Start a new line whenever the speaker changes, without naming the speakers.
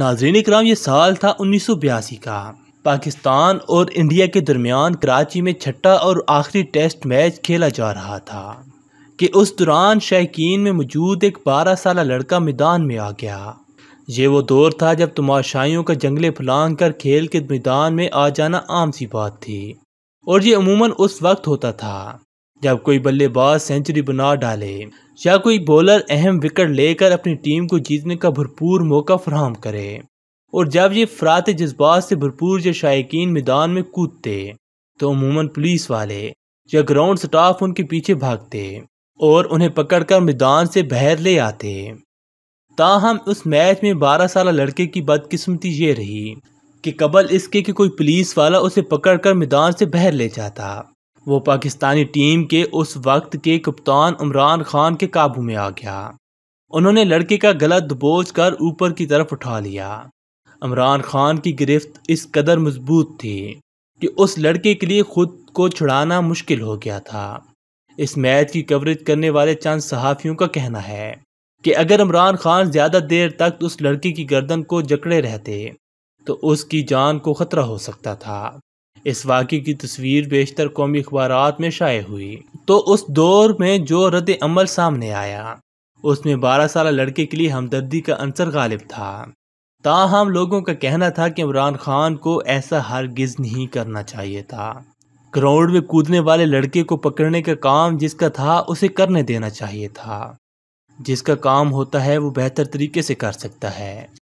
नाजरीन कराम ये साल था उन्नीस सौ बयासी का पाकिस्तान और इंडिया के दरमियान कराची में छठा और आखिरी टेस्ट मैच खेला जा रहा था कि उस दौरान शायकीन में मौजूद एक बारह साल लड़का मैदान में आ गया ये वो दौर था जब तमाशाइयों का जंगले फलांग कर खेल के मैदान में आ जाना आम सी बात थी और ये अमूमन उस वक्त होता था जब कोई बल्लेबाज सेंचुरी बना डाले या कोई बॉलर अहम विकेट लेकर अपनी टीम को जीतने का भरपूर मौका फ्राहम करे और जब ये फरात जज्बात से भरपूर जो शायकीन मैदान में कूदते तो अमूमन पुलिस वाले या ग्राउंड स्टाफ उनके पीछे भागते और उन्हें पकड़कर मैदान से बहर ले आते ताहम उस मैच में बारह साल लड़के की बदकिस्मती ये रही कि कबल इसके कि कोई पुलिस वाला उसे पकड़कर मैदान से बहर ले जाता वो पाकिस्तानी टीम के उस वक्त के कप्तान इमरान खान के काबू में आ गया उन्होंने लड़के का गला दबोच कर ऊपर की तरफ उठा लिया इमरान खान की गिरफ्त इस कदर मजबूत थी कि उस लड़के के लिए खुद को छुड़ाना मुश्किल हो गया था इस मैच की कवरेज करने वाले चंद सहाफ़ियों का कहना है कि अगर इमरान खान ज़्यादा देर तक उस लड़के की गर्दन को जकड़े रहते तो उसकी जान को ख़तरा हो सकता था इस वाक़े की तस्वीर बेशतर कौमी अखबार में शाये हुई तो उस दौर में जो रद्द अमल सामने आया उसमें बारह साल लड़के के लिए हमदर्दी का अंसर गालिब था ताहम लोगों का कहना था कि इमरान खान को ऐसा हरगिज नहीं करना चाहिए था ग्राउंड में कूदने वाले लड़के को पकड़ने का काम जिसका था उसे करने देना चाहिए था जिसका काम होता है वो बेहतर तरीके से कर सकता है